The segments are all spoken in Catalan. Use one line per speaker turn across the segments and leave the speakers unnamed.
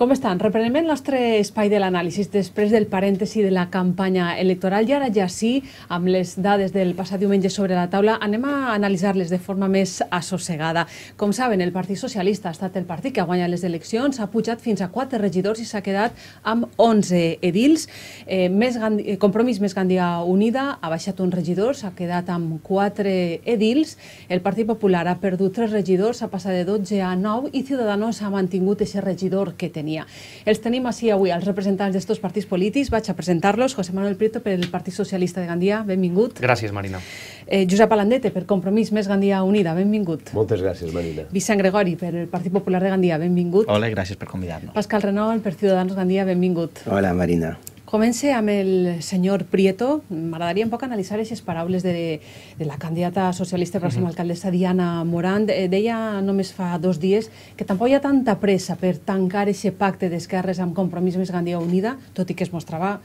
Com estan? Reprenem el nostre espai de l'anàlisi després del parèntesi de la campanya electoral i ara ja sí, amb les dades del passat diumenge sobre la taula, anem a analitzar-les de forma més assossegada. Com saben, el Partit Socialista ha estat el partit que ha guanyat les eleccions, ha pujat fins a 4 regidors i s'ha quedat amb 11 edils. Eh, més Gandhi, eh, Compromís Més Gandia Unida ha baixat un regidor, s'ha quedat amb 4 edils. El Partit Popular ha perdut tres regidors, ha passat de 12 a 9 i Ciudadanos ha mantingut aquest regidor que tenia ciutadania. Els tenim així avui, els representants d'aquests partits polítics. Vaig a presentar-los. José Manuel Prieto, pel Partit Socialista de Gandia, benvingut.
Gràcies, Marina.
Eh, Josep Alandete, per Compromís Més Gandia Unida, benvingut.
Moltes gràcies, Marina.
Vicent Gregori, per el Partit Popular de Gandia, benvingut.
Hola, gràcies per convidar-nos.
Pascal Renol, per Ciutadans Gandia, benvingut. Hola, Marina. Comence amb el senyor Prieto. M'agradaria un poc analitzar aquestes paraules de, de la candidata socialista pròxima alcaldessa Diana Morant. Eh, deia només fa dos dies que tampoc hi ha tanta pressa per tancar aquest pacte d'esquerres amb compromís més Gandia Unida, tot i que es mostrava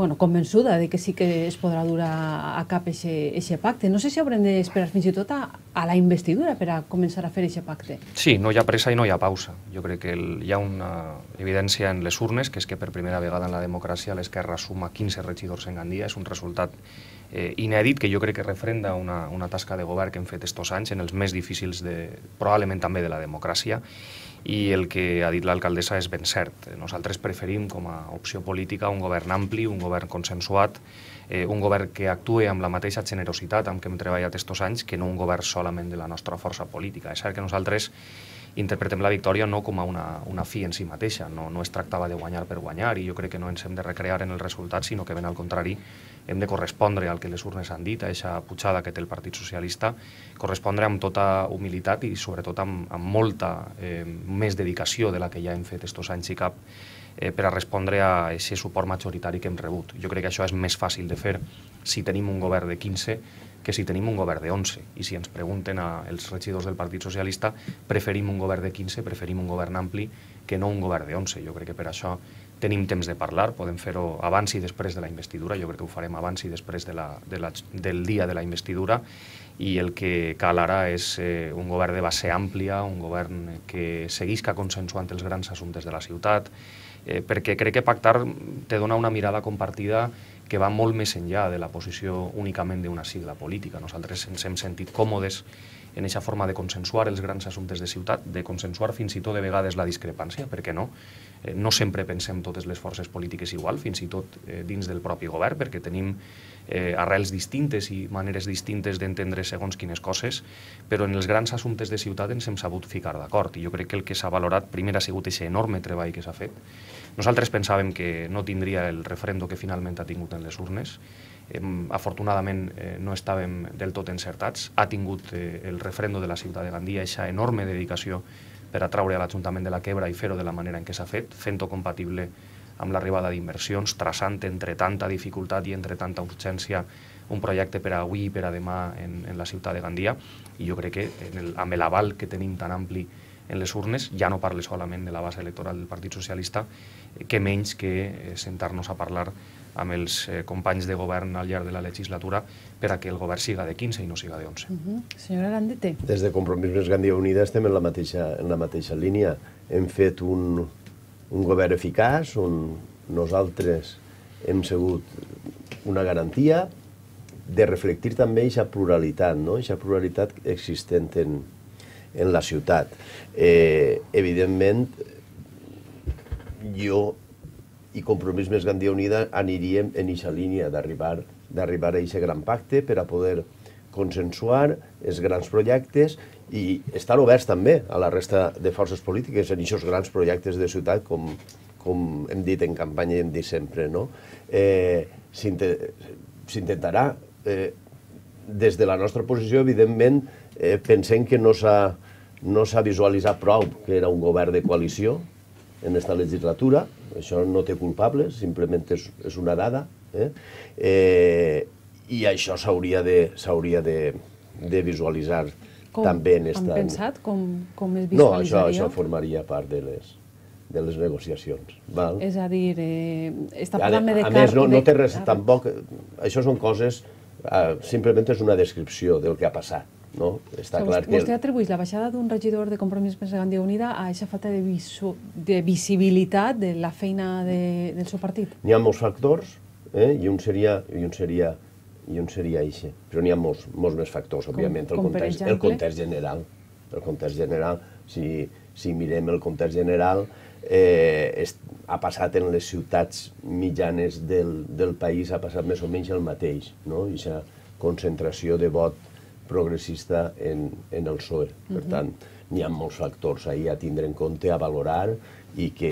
bueno, convençuda de que sí que es podrà dur a cap aquest pacte. No sé si haurem d'esperar fins i tot a, a la investidura per a començar a fer aquest pacte.
Sí, no hi ha pressa i no hi ha pausa. Jo crec que el, hi ha una evidència en les urnes, que és que per primera vegada en la democràcia l'esquerra suma 15 regidors en Gandia, és un resultat eh, inèdit que jo crec que refrenda una, una tasca de govern que hem fet estos anys en els més difícils, de, probablement també de la democràcia, i el que ha dit l'alcaldessa és ben cert. Nosaltres preferim com a opció política un govern ampli, un govern consensuat, eh, un govern que actue amb la mateixa generositat amb què hem treballat estos anys que no un govern solament de la nostra força política. És cert que nosaltres interpretem la victòria no com a una, una fi en si mateixa, no, no es tractava de guanyar per guanyar i jo crec que no ens hem de recrear en el resultat, sinó que ben al contrari hem de correspondre al que les urnes han dit, a aquesta pujada que té el Partit Socialista, correspondre amb tota humilitat i sobretot amb, amb molta eh, més dedicació de la que ja hem fet estos anys i cap eh, per a respondre a aquest suport majoritari que hem rebut. Jo crec que això és més fàcil de fer si tenim un govern de 15 que si tenim un govern de 11. I si ens pregunten a els regidors del Partit Socialista, preferim un govern de 15, preferim un govern ampli que no un govern de 11. Jo crec que per això tenim temps de parlar, podem fer-ho abans i després de la investidura, jo crec que ho farem abans i després de la, de la, del dia de la investidura, i el que cal ara és eh, un govern de base àmplia, un govern que seguisca consensuant els grans assumptes de la ciutat, eh, perquè crec que pactar te dona una mirada compartida que va molt més enllà de la posició únicament d'una sigla política. Nosaltres ens hem sentit còmodes en aquesta forma de consensuar els grans assumptes de ciutat, de consensuar fins i tot de vegades la discrepància, per què no? eh, no sempre pensem totes les forces polítiques igual, fins i tot eh, dins del propi govern, perquè tenim eh, arrels distintes i maneres distintes d'entendre segons quines coses, però en els grans assumptes de ciutat ens hem sabut ficar d'acord, i jo crec que el que s'ha valorat primer ha sigut aquest enorme treball que s'ha fet. Nosaltres pensàvem que no tindria el referendo que finalment ha tingut en les urnes, afortunadament eh, no estàvem del tot encertats. Ha tingut eh, el referendo de la ciutat de Gandia, aquesta enorme dedicació per atraure a l'Ajuntament de la Quebra i fer-ho de la manera en què s'ha fet, fent-ho compatible amb l'arribada d'inversions, traçant entre tanta dificultat i entre tanta urgència un projecte per avui i per a demà en, en la ciutat de Gandia. I jo crec que en el, amb l'aval que tenim tan ampli en les urnes, ja no parle solament de la base electoral del Partit Socialista, eh, que menys que eh, sentar-nos a parlar amb els eh, companys de govern al llarg de la legislatura per a que el govern siga de 15 i no siga de 11.
Uh -huh. Senyora Landete. Des de
Compromís més Gandia Unida estem en la mateixa, en la mateixa línia. Hem fet un, un govern eficaç on nosaltres hem sigut una garantia de reflectir també aquesta pluralitat, no? aquesta pluralitat existent en, en la ciutat. Eh, evidentment, jo i Compromís més Gandia Unida aniríem en aquesta línia d'arribar d'arribar a aquest gran pacte per a poder consensuar els grans projectes i estar oberts també a la resta de forces polítiques en aquests grans projectes de ciutat com, com hem dit en campanya i hem dit sempre, no? Eh, S'intentarà, eh, des de la nostra posició, evidentment, eh, pensem que no s'ha no visualitzat prou que era un govern de coalició, en esta legislatura, això no té culpables, simplement és, és una dada, eh? Eh, i això s'hauria de, de, de visualitzar com, també en esta... Han pensat
com, com es visualitzaria? No, això, això
formaria part de les, de les negociacions. Val?
És a dir, eh, està parlant de... A més, no, no té res,
tampoc... Això són coses... Eh, simplement és una descripció del que ha passat no? Està o sigui, clar que... Vostè
atribueix la baixada d'un regidor de Compromís per Gandia Unida a aquesta falta de, visu... de visibilitat de la feina de, del seu partit?
N'hi ha molts factors eh? i un seria, i un seria i un seria això, Però n'hi ha molts, molts més factors, òbviament, com, com el, context, el context general. El context general, si, si mirem el context general, eh, es, ha passat en les ciutats mitjanes del, del país, ha passat més o menys el mateix, no? I concentració de vot progressista en, en el PSOE. Per uh mhm. -huh. tant, n'hi ha molts factors ahir a tindre en compte, a valorar i que,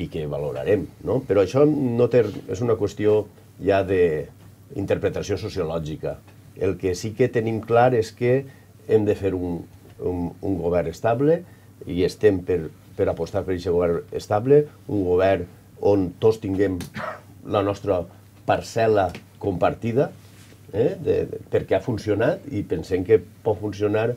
i que valorarem. No? Però això no té, és una qüestió ja d'interpretació sociològica. El que sí que tenim clar és que hem de fer un, un, un govern estable i estem per, per apostar per aquest govern estable, un govern on tots tinguem la nostra parcel·la compartida, eh? de, de, perquè ha funcionat i pensem que pot funcionar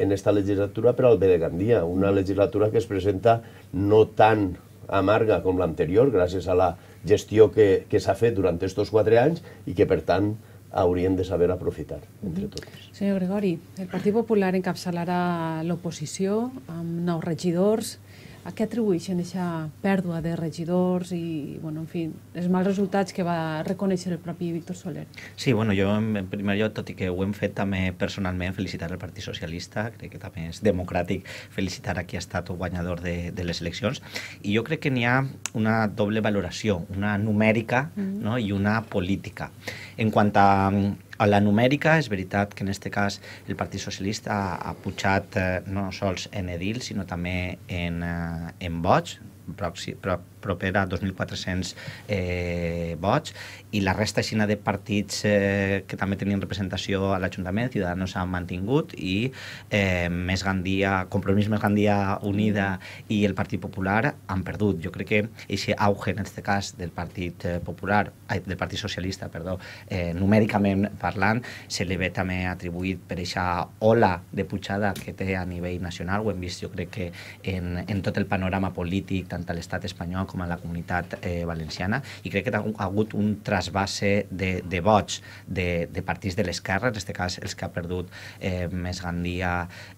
en esta legislatura per al bé de Gandia, una legislatura que es presenta no tan amarga com l'anterior, gràcies a la gestió que, que s'ha fet durant aquests quatre anys i que, per tant, haurien de saber aprofitar
entre tots. Senyor Gregori, el Partit Popular encapçalarà l'oposició amb nou regidors, a què atribueixen aquesta pèrdua de regidors i, bueno, en fi, els mals resultats que va reconèixer el propi Víctor Soler?
Sí, bueno, jo en primer lloc, tot i que ho hem fet també personalment, felicitar el Partit Socialista, crec que també és democràtic felicitar a qui ha estat el guanyador de, de les eleccions, i jo crec que n'hi ha una doble valoració, una numèrica mm -hmm. no? i una política. En quant a a la numèrica és veritat que en aquest cas el Partit Socialista ha, ha pujat eh, no sols en edil, sinó també en, eh, en vots, prop, prop proper a 2.400 eh, vots, i la resta xina de partits eh, que també tenien representació a l'Ajuntament, Ciutadans s'han mantingut, i eh, Més Gandia, Compromís Més Gandia Unida i el Partit Popular han perdut. Jo crec que aquest auge, en aquest cas, del Partit eh, Popular, eh, del Partit Socialista, perdó, eh, numèricament parlant, se li ve també atribuït per aquesta ola de pujada que té a nivell nacional, ho hem vist jo crec que en, en tot el panorama polític, tant a l'estat espanyol com a la comunitat eh, valenciana i crec que ha hagut un trasbasse de, de vots de, de partits de l'esquerra, en aquest cas els que ha perdut eh, més Gandia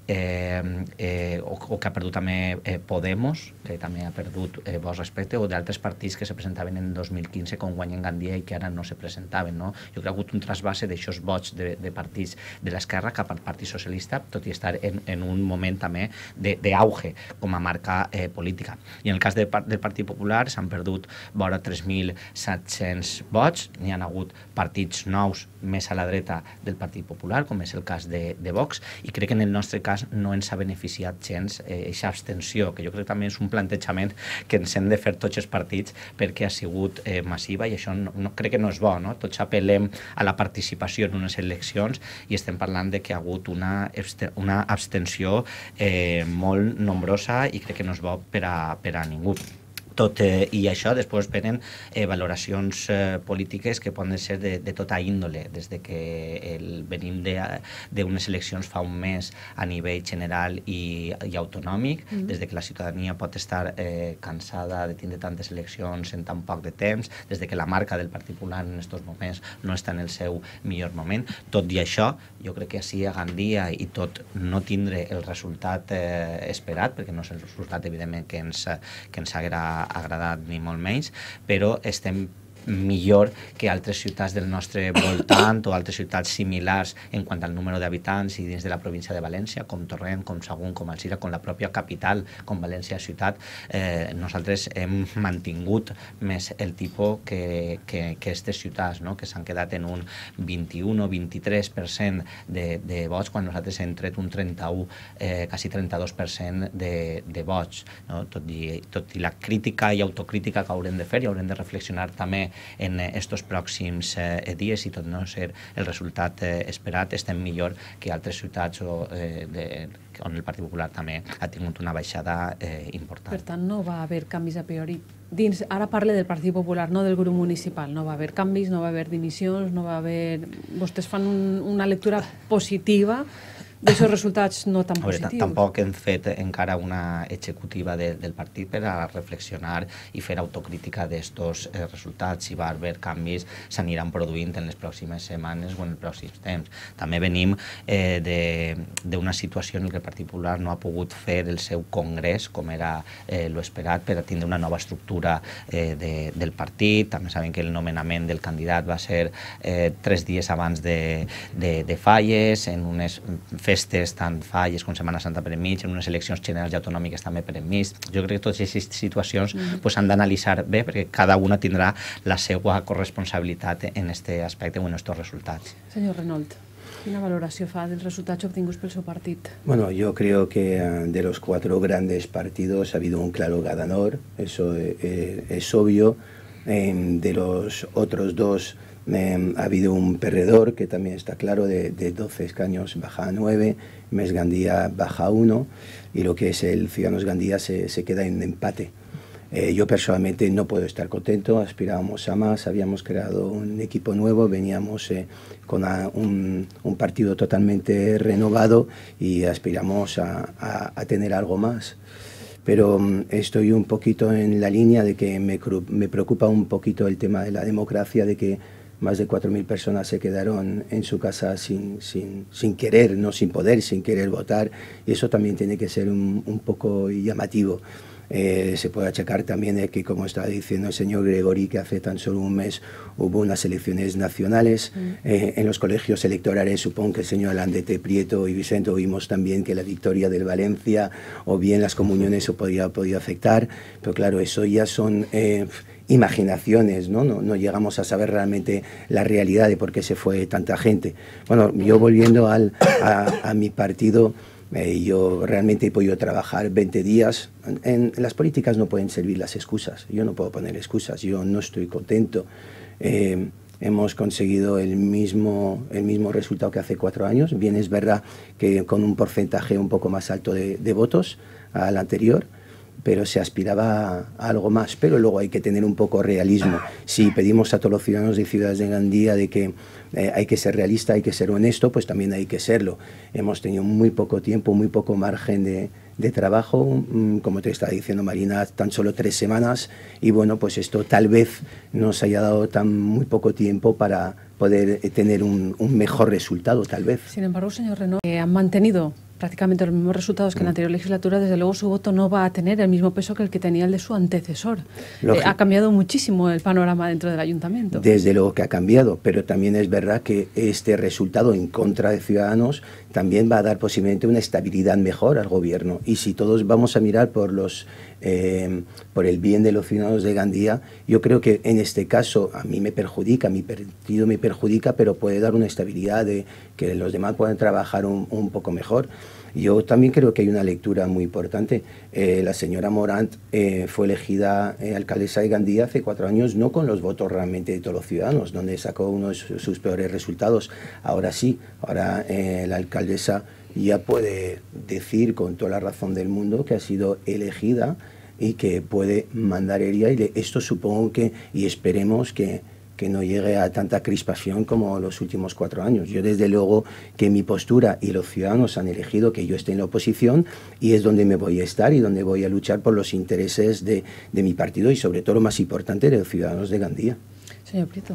eh, eh, o, o que ha perdut també eh, Podemos, que també ha perdut eh, vots respecte, o d'altres partits que se presentaven en 2015 com guanyen Gandia i que ara no se presentaven. No? Jo crec que ha hagut un trasbasse d'aixòs vots de, de partits de l'esquerra cap al Partit Socialista, tot i estar en, en un moment també d'auge com a marca eh, política. I en el cas de, del Partit Popular Popular s'han perdut vora 3.700 vots, n'hi han hagut partits nous més a la dreta del Partit Popular, com és el cas de, de Vox, i crec que en el nostre cas no ens ha beneficiat gens eh, aquesta abstenció, que jo crec que també és un plantejament que ens hem de fer tots els partits perquè ha sigut eh, massiva i això no, no, crec que no és bo, no? Tots apel·lem a la participació en unes eleccions i estem parlant de que ha hagut una, una abstenció eh, molt nombrosa i crec que no és bo per a, per a ningú tot eh, i això després venen eh, valoracions eh, polítiques que poden ser de, de tota índole, des de que el, venim d'unes eleccions fa un mes a nivell general i, i autonòmic, mm. des de que la ciutadania pot estar eh, cansada de tindre tantes eleccions en tan poc de temps, des de que la marca del Partit Popular en aquests moments no està en el seu millor moment. Tot i això, jo crec que així a Gandia i tot no tindre el resultat eh, esperat, perquè no és el resultat evidentment que ens, que ens haguera agradat ni molt menys, però estem millor que altres ciutats del nostre voltant o altres ciutats similars en quant al número d'habitants i dins de la província de València, com Torrent, com Sagunt, com Alcira, com la pròpia capital, com València ciutat, eh, nosaltres hem mantingut més el tipus que, que, que aquestes ciutats, no? que s'han quedat en un 21 o 23% de, de vots, quan nosaltres hem tret un 31, eh, quasi 32% de, de vots. No? Tot, i, tot i la crítica i autocrítica que haurem de fer i haurem de reflexionar també en eh, estos pròxims eh, dies i tot no ser el resultat eh, esperat estem millor que altres ciutats o, eh, de, on el Partit Popular també ha tingut una baixada eh, important.
Per tant, no va haver canvis a priori dins, ara parle del Partit Popular, no del grup municipal, no va haver canvis, no va haver dimissions, no va haver... Vostès fan un, una lectura positiva d'aquests resultats no tan veure, positius. Tampoc
hem fet encara una executiva de, del partit per a reflexionar i fer autocrítica d'aquests eh, resultats. Si va haver canvis, s'aniran produint en les pròximes setmanes o en els pròxims temps. També venim eh, d'una situació en què el Partit Popular no ha pogut fer el seu congrés com era eh, lo esperat per a tindre una nova estructura eh, de, del partit. També sabem que el nomenament del candidat va ser eh, tres dies abans de, de, de falles, en unes festes tan falles con Semana Santa per en unas elecciones generals y autonómicas también per Yo Jo que todas esas situaciones pues, han analizar bé porque cada una tendrá la seva corresponsabilidad en este aspecto o en aquests resultats.
Senyor Renault. ¿Qué valoración fa del resultado obtenido por su partido?
Bueno, yo creo que eh, de los cuatro grandes partidos ha habido un claro ganador, eso es, eh, eh, es obvio. Em, de los otros dos Em, ha habido un perdedor que también está claro, de, 12 escaños baja a 9, Mes Gandía baja a 1 y lo que es el Ciudadanos Gandía se, queda en empate. Eh, yo personalmente no puedo estar contento, aspirábamos a más, habíamos creado un equipo nuevo, veníamos eh, con un, partido totalmente renovado y aspiramos a, tener algo más pero mm, estoy un poquito en la línea de que me, me, preocupa un poquito el tema de la democracia, de que más de 4.000 personas se quedaron en su casa sin, sin, sin, querer, no sin poder, sin querer votar, y eso también tiene que ser un, poco llamativo. Eh, se puede achacar también que, como estaba diciendo el señor Gregori, que hace tan solo un mes hubo unas elecciones nacionales. Mm. Eh, en los colegios electorales, supongo que el señor Alandete Prieto y Vicente oímos también que la victoria del Valencia o bien las comuniones se podía, podía afectar. Pero claro, eso ya son eh, imaginaciones, ¿no? ¿no? llegamos a saber realmente la realidad de por qué se fue tanta gente. Bueno, yo volviendo a, mi partido, eh, yo realmente he podido trabajar 20 días. En, las políticas no pueden servir las excusas. Yo no puedo poner excusas. Yo no estoy contento. Eh, hemos conseguido el mismo, el mismo resultado que hace cuatro años. Bien, es verdad que con un porcentaje un poco más alto de votos al anterior pero se aspiraba a algo más. Pero luego hay que tener un poco realismo. Si pedimos a todos los ciudadanos de ciudades de Gandía de que eh, hay que ser realista, hay que ser honesto, pues también hay que serlo. Hemos tenido muy poco tiempo, muy poco margen de, trabajo, mm, como te estaba diciendo Marina, tan solo tres semanas y bueno, pues esto tal vez nos haya dado tan muy poco tiempo para poder eh, tener un, mejor resultado, tal vez.
Sin embargo, señor Renault, eh, han mantenido prácticamente los mismos resultados que en la mm. anterior legislatura, desde luego su voto no va a tener el mismo peso que el que tenía el de su antecesor. Eh, ha cambiado muchísimo el panorama dentro del ayuntamiento.
Desde luego que ha cambiado, pero también es verdad que este resultado en contra de Ciudadanos también va a dar posiblemente una estabilidad mejor al gobierno. Y si todos vamos a mirar por, los, eh, por el bien de los ciudadanos de Gandía, yo creo que en este caso a mí me perjudica, a mi partido me perjudica, pero puede dar una estabilidad de que los demás puedan trabajar un, un poco mejor. Yo también creo que hay una lectura muy importante. Eh, la señora Morant eh, fue elegida eh, alcaldesa de Gandía hace cuatro años, no con los votos realmente de todos los ciudadanos, donde sacó uno de sus, peores resultados. Ahora sí, ahora la alcaldesa ya puede decir con toda la razón del mundo que ha sido elegida y que puede mandar el ella Y esto supongo que, y esperemos que que no llegue a tanta crispación como los últimos cuatro años. Yo desde luego que mi postura y los ciudadanos han elegido que yo esté en la oposición y es donde me voy a estar y donde voy a luchar por los intereses de, mi partido y sobre todo lo más importante de los ciudadanos de Gandía.
Señor Prieto.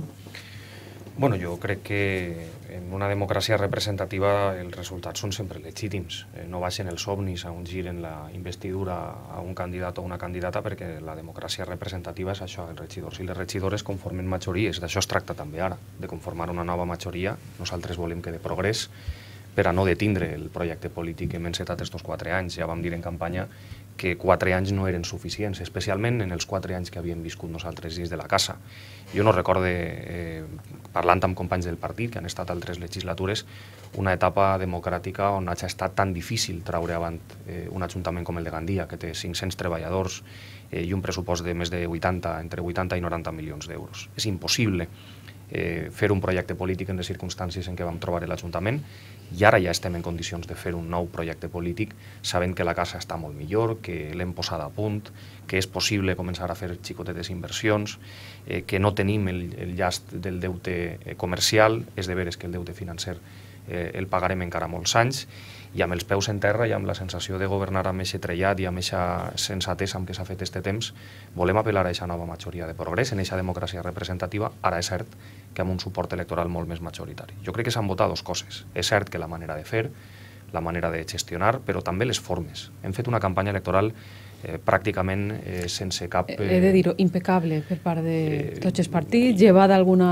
Bueno, jo crec que en una democràcia representativa els resultats són sempre legítims. Eh, no baixen els ovnis a un gir en la investidura a un candidat o una candidata perquè la democràcia representativa és això, els regidors i les regidores conformen majories. D'això es tracta també ara, de conformar una nova majoria. Nosaltres volem que de progrés per a no detindre el projecte polític que hem encetat estos quatre anys. Ja vam dir en campanya que quatre anys no eren suficients, especialment en els quatre anys que havíem viscut nosaltres dins de la casa. Jo no recorde, eh, parlant amb companys del partit, que han estat altres legislatures, una etapa democràtica on ha estat tan difícil traure avant eh, un ajuntament com el de Gandia, que té 500 treballadors eh, i un pressupost de més de 80, entre 80 i 90 milions d'euros. És impossible eh, fer un projecte polític en les circumstàncies en què vam trobar l'Ajuntament i ara ja estem en condicions de fer un nou projecte polític sabent que la casa està molt millor, que l'hem posada a punt, que és possible començar a fer xicotetes inversions, eh, que no tenim el, el llast del deute eh, comercial, és de veres que el deute financer eh, el pagarem encara molts anys, i amb els peus en terra i amb la sensació de governar amb aquest trellat i amb aquesta sensatesa amb què s'ha fet este temps, volem apel·lar a aquesta nova majoria de progrés, en aquesta democràcia representativa, ara és cert que amb un suport electoral molt més majoritari. Jo crec que s'han votat dues coses. És cert que la manera de fer, la manera de gestionar, però també les formes. Hem fet una campanya electoral eh, pràcticament eh, sense cap... Eh, He de eh, dir-ho,
impecable per part de eh, tots els partits, llevar d'alguna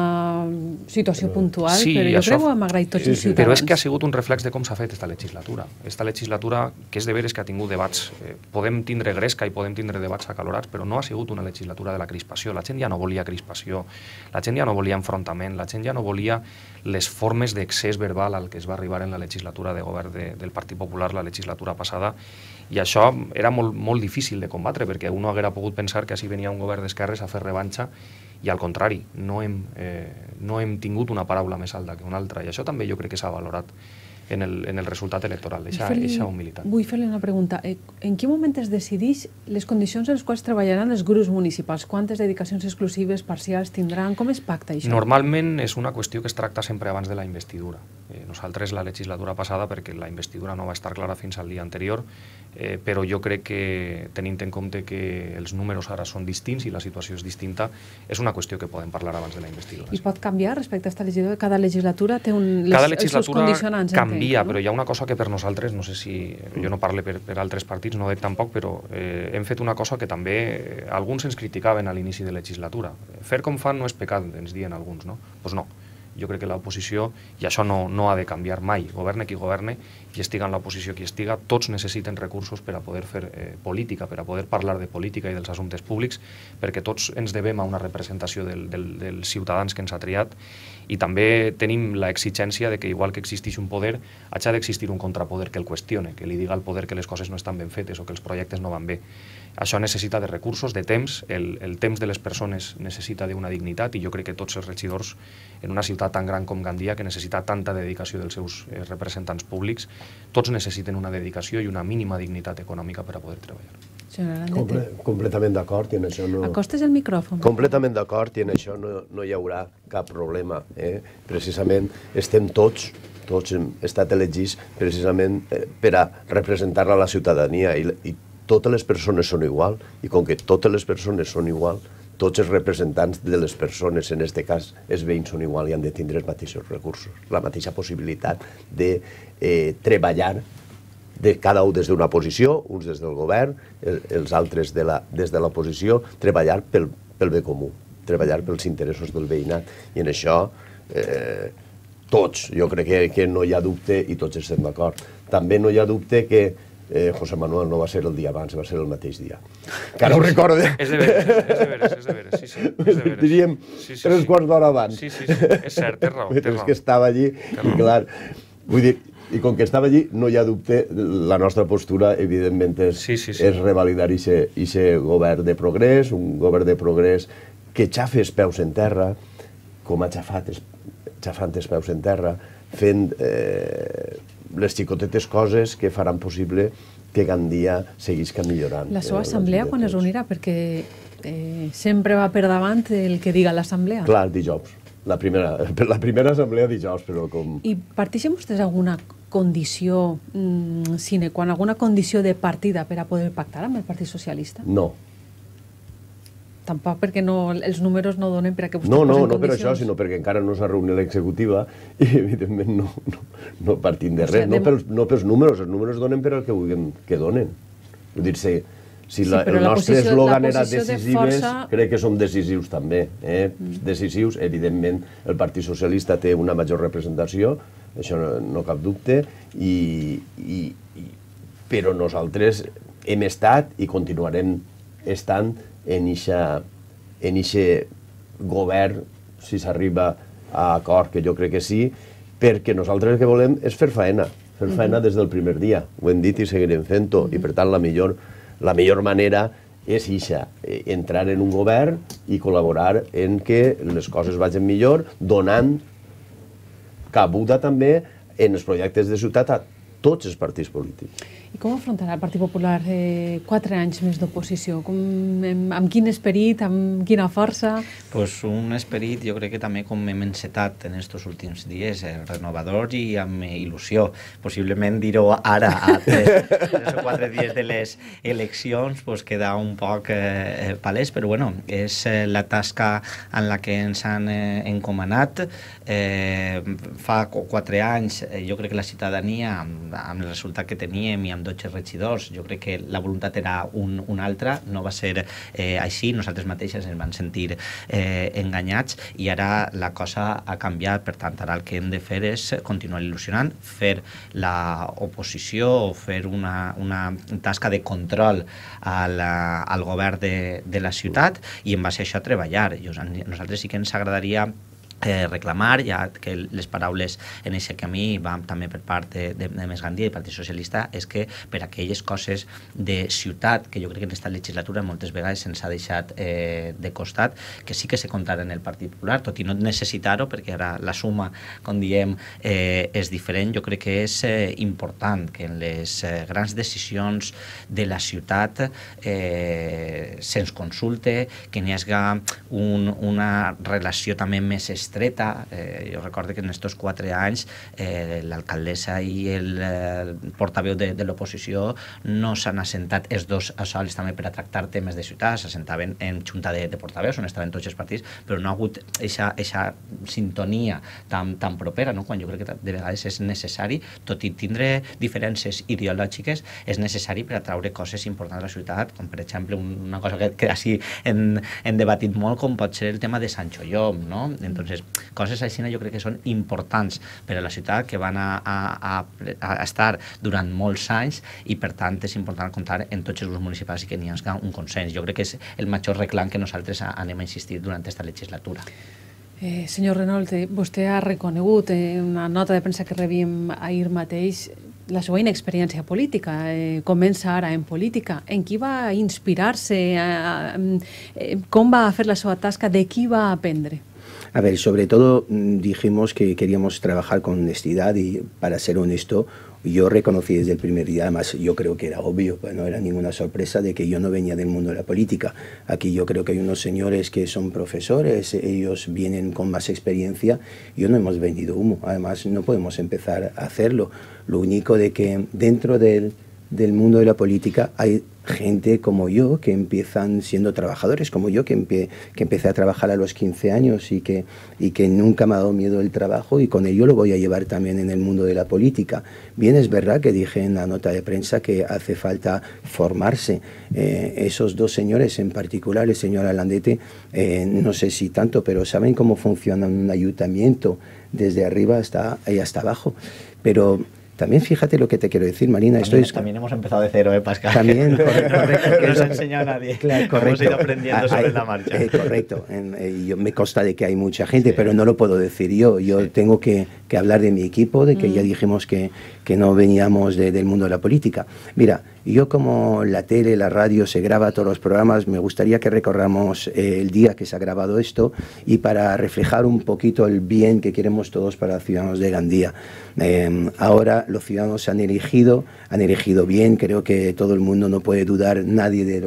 situació però, puntual, sí, però jo crec que hem agraït tots els ciutadans. Però és que ha
sigut un reflex de com s'ha fet esta legislatura. Esta legislatura, que és de veres que ha tingut debats, eh, podem tindre gresca i podem tindre debats acalorats, però no ha sigut una legislatura de la crispació. La gent ja no volia crispació, la gent ja no volia enfrontament, la gent ja no volia les formes d'excés verbal al que es va arribar en la legislatura de govern de, del Partit Popular la legislatura passada i això era molt, molt difícil de combatre, perquè un haguera pogut pensar que així venia un govern d'esquerres a fer revanxa, i al contrari, no hem, eh, no hem tingut una paraula més alta que una altra, i això també jo crec que s'ha valorat en el, en el resultat electoral, d'aquesta humilitat.
Vull fer-li una pregunta. Eh, en quin moment es decideix les condicions en les quals treballaran els grups municipals? Quantes dedicacions exclusives, parcials tindran? Com es pacta això?
Normalment és una qüestió que es tracta sempre abans de la investidura. Eh, nosaltres la legislatura passada, perquè la investidura no va estar clara fins al dia anterior, eh, però jo crec que tenint en compte que els números ara són distints i la situació és distinta, és una qüestió que podem parlar abans de la investidura. I
pot canviar respecte a aquesta legislatura? Cada legislatura té un, les, Cada legislatura els seus condicionants. Canvia canvia, però
hi ha una cosa que per nosaltres, no sé si mm. jo no parle per, per altres partits, no dec tampoc, però eh, hem fet una cosa que també eh, alguns ens criticaven a l'inici de legislatura. Fer com fan no és pecat, ens diuen alguns, no? Doncs pues no. Jo crec que l'oposició, i això no, no ha de canviar mai, governe qui governe, qui estiga en la posició qui estiga, tots necessiten recursos per a poder fer eh, política, per a poder parlar de política i dels assumptes públics, perquè tots ens devem a una representació del, del, dels ciutadans que ens ha triat i també tenim la exigència de que igual que existeix un poder, ha d'existir un contrapoder que el qüestione, que li diga al poder que les coses no estan ben fetes o que els projectes no van bé. Això necessita de recursos, de temps, el, el temps de les persones necessita d'una dignitat i jo crec que tots els regidors en una ciutat tan gran com Gandia, que necessita tanta dedicació dels seus eh, representants públics, tots necessiten una dedicació i una mínima dignitat econòmica per a poder treballar. Comple completament d'acord i en això no... Acostes
el micròfon. Completament
d'acord i en això no, no hi haurà cap problema. Eh? Precisament estem tots tots hem estat elegits precisament eh, per a representar la ciutadania i, i totes les persones són igual i com que totes les persones són igual, tots els representants de les persones, en aquest cas els veïns són igual i han de tindre els mateixos recursos, la mateixa possibilitat de eh, treballar de cada un des d'una posició, uns des del govern, el, els altres de la, des de l'oposició, treballar pel, pel bé comú, treballar pels interessos del veïnat. I en això eh, tots, jo crec que, que no hi ha dubte i tots estem d'acord. També no hi ha dubte que eh, José Manuel no va ser el dia abans, va ser el mateix dia. Que ho recordo. És de veres, és de veres, és de veres, sí, sí. És de Diríem sí, sí, tres sí. quarts d'hora abans. Sí, sí, sí, és cert, té raó. Però és que estava allí i clar, vull dir, i com que estava allí, no hi ha dubte, la nostra postura, evidentment, és, sí, sí, sí. és revalidar ixe, govern de progrés, un govern de progrés que xafa els peus en terra, com ha xafat, xafant els peus en terra, fent eh, les xicotetes coses que faran possible que Gandia seguisca millorant. La seva eh, assemblea
quan es reunirà? Perquè eh, sempre va per davant el que diga l'assemblea.
Clar, dijous. La primera, la primera assemblea dijous, però com...
I partixen vostès alguna condició mmm, sine quan, alguna condició de partida per a poder pactar amb el Partit Socialista? No, Tampoc perquè no, els números no donen per a que vostè No, no, no per això, sinó
perquè encara no s'ha reunit l'executiva i, evidentment, no, no, no partim de res. sea, no, no, pels, no pels números, els números donen per al que vulguem que donen. Vull dir, si, si la, sí, el nostre eslògan era decisives, de força... crec que som decisius també. Eh? Mm. Decisius, evidentment, el Partit Socialista té una major representació, això no, no cap dubte, i, i, i, però nosaltres hem estat i continuarem estant en ixa, en ixe govern, si s'arriba a acord, que jo crec que sí, perquè nosaltres el que volem és fer faena, fer mhm. faena des del primer dia. Ho hem dit i seguirem fent-ho, i mhm. per tant la millor, la millor manera és ixa, eh, entrar en un govern i col·laborar en que les coses vagin millor, donant cabuda també en els projectes de ciutat a tots els partits polítics.
I com afrontarà el Partit Popular eh, quatre anys més d'oposició? Amb, amb quin esperit, amb quina força?
Pues un esperit, jo crec que també com hem encetat en aquests últims dies, eh, renovador i amb il·lusió. Possiblement dir-ho ara, a tres, tres o quatre dies de les eleccions, pues queda un poc eh, eh, palès, però bueno, és eh, la tasca en la que ens han eh, encomanat. Eh, fa quatre anys, eh, jo crec que la ciutadania, amb, amb el resultat que teníem i amb 12 regidors. Jo crec que la voluntat era un, una altra, no va ser eh, així, nosaltres mateixes ens vam sentir eh, enganyats i ara la cosa ha canviat, per tant, ara el que hem de fer és continuar il·lusionant, fer la oposició o fer una, una tasca de control al, al govern de, de la ciutat i en base a això treballar. Jo, nosaltres sí que ens agradaria eh, reclamar, ja que les paraules en aquest camí van també per part de, de, de Més Gandia i Partit Socialista, és que per aquelles coses de ciutat que jo crec que en aquesta legislatura moltes vegades se'ns ha deixat eh, de costat, que sí que se comptarà en el Partit Popular, tot i no necessitar-ho, perquè ara la suma, com diem, eh, és diferent, jo crec que és eh, important que en les eh, grans decisions de la ciutat eh, se'ns consulte, que n'hi hagi un, una relació també més estreta estreta. Eh, jo recordo que en aquests quatre anys eh, l'alcaldessa i el el portaveu de, de l'oposició no s'han assentat els dos a sols també per a tractar temes de ciutat, s'assentaven en junta de, de portaveus on estaven tots els partits, però no ha hagut aquesta sintonia tan, tan propera, no? quan jo crec que de vegades és necessari, tot i tindre diferències ideològiques, és necessari per traure coses importants a la ciutat, com per exemple una cosa que, que així hem, hem debatit molt, com pot ser el tema de Sancho Llom, no? Entonces, Entonces, coses així jo crec que són importants per a la ciutat, que van a, a, a, a estar durant molts anys i, per tant, és important comptar en tots els grups municipals i que n'hi hagi un consens. Jo crec que és el major reclam que nosaltres anem a insistir durant aquesta legislatura.
Eh, senyor Renault, vostè ha reconegut en eh, una nota de premsa que rebíem ahir mateix la seva inexperiència política. Eh, comença ara en política. En qui va inspirar-se? Eh, eh, com va fer la seva tasca? De qui va aprendre?
A ver, sobre todo mm, dijimos que queríamos trabajar con honestidad y para ser honesto, yo reconocí desde el primer día, además yo creo que era obvio, pues, no era ninguna sorpresa de que yo no venía del mundo de la política. Aquí yo creo que hay unos señores que son profesores, ellos vienen con más experiencia, yo no hemos vendido humo, además no podemos empezar a hacerlo. Lo único de que dentro del del mundo de la política hay gente como yo que empiezan siendo trabajadores, como yo que, que empecé a trabajar a los 15 años y que, y que nunca me ha dado miedo el trabajo y con ello lo voy a llevar también en el mundo de la política. Bien es verdad que dije en la nota de prensa que hace falta formarse. Eh, esos dos señores en particular, el señor Alandete, eh, no sé si tanto, pero saben cómo funciona un ayuntamiento desde arriba hasta, hasta abajo. Pero también fíjate lo que te quiero decir, Marina. También, también hemos empezado de cero, ¿eh, Pascal? También, correcto. no nos ha enseñado nadie. Claro, correcto. Hemos ido aprendiendo ah, sobre la marcha. Eh, correcto. Eh, yo, me consta de que hay mucha gente, pero no lo puedo decir yo. Yo tengo que, hablar de mi equipo, de que ya mm. dijimos que, que no veníamos del mundo de la política. Mira, yo como la tele, la radio, se graba todos los programas, me gustaría que recorramos eh, el día que se ha grabado esto y para reflejar un poquito el bien que queremos todos para los ciudadanos de Gandía. Em, ahora los ciudadanos se han elegido, han elegido bien, creo que todo el mundo no puede dudar nadie de,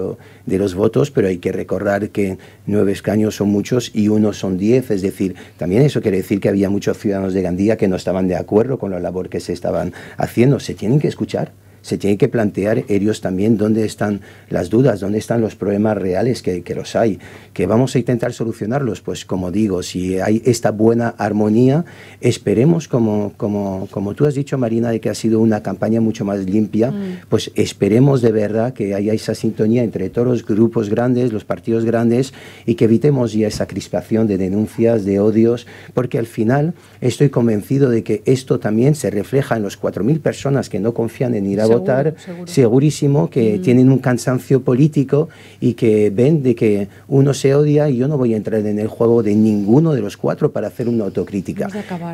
de los votos, pero hay que recordar que nueve escaños son muchos y uno son diez, es decir, también eso quiere decir que había muchos ciudadanos de Gandía que no estaban de acuerdo con la labor que se estaban haciendo. Se tienen que escuchar se tiene que plantear ellos también dónde están las dudas, dónde están los problemas reales que, los hay, que vamos a intentar solucionarlos. Pues como digo, si hay esta buena armonía, esperemos, como, como, como tú has dicho, Marina, de que ha sido una campaña mucho más limpia, mm. pues esperemos de verdad que haya esa sintonía entre todos los grupos grandes, los partidos grandes, y que evitemos ya esa crispación de denuncias, de odios, porque al final estoy convencido de que esto también se refleja en los 4.000 personas que no confían en a votar, segurísimo que mm. tienen un cansancio político y que ven de que uno se odia y yo no voy a entrar en el juego de ninguno de los cuatro para hacer una autocrítica.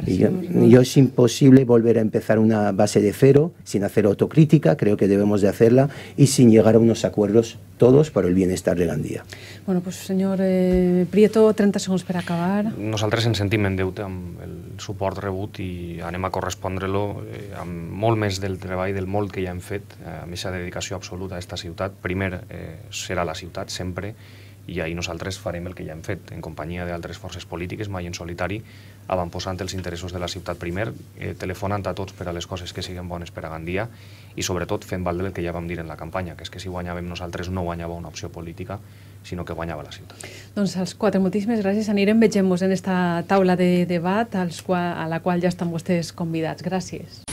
y yo,
es imposible volver a empezar una base de cero sin hacer autocrítica, creo que debemos de hacerla y sin llegar a unos
acuerdos todos para el bienestar de Gandia.
Bueno, pues senyor eh, Prieto, 30 segons per acabar.
Nosaltres ens sentim en deute amb el suport rebut i anem a correspondre-lo eh, amb molt més del treball, del molt que ja hem fet, eh, amb aquesta dedicació absoluta a aquesta ciutat. Primer, eh, serà la ciutat sempre, i ahir nosaltres farem el que ja hem fet, en companyia d'altres forces polítiques, mai en solitari, avantposant els interessos de la ciutat primer, eh, telefonant a tots per a les coses que siguen bones per a Gandia i sobretot fent valdre el que ja vam dir en la campanya, que és que si guanyàvem nosaltres no guanyava una opció política, sinó que guanyava la ciutat.
Doncs els quatre, moltíssimes gràcies. Anirem vegem nos en esta taula de debat als qual, a la qual ja estan vostès convidats. Gràcies.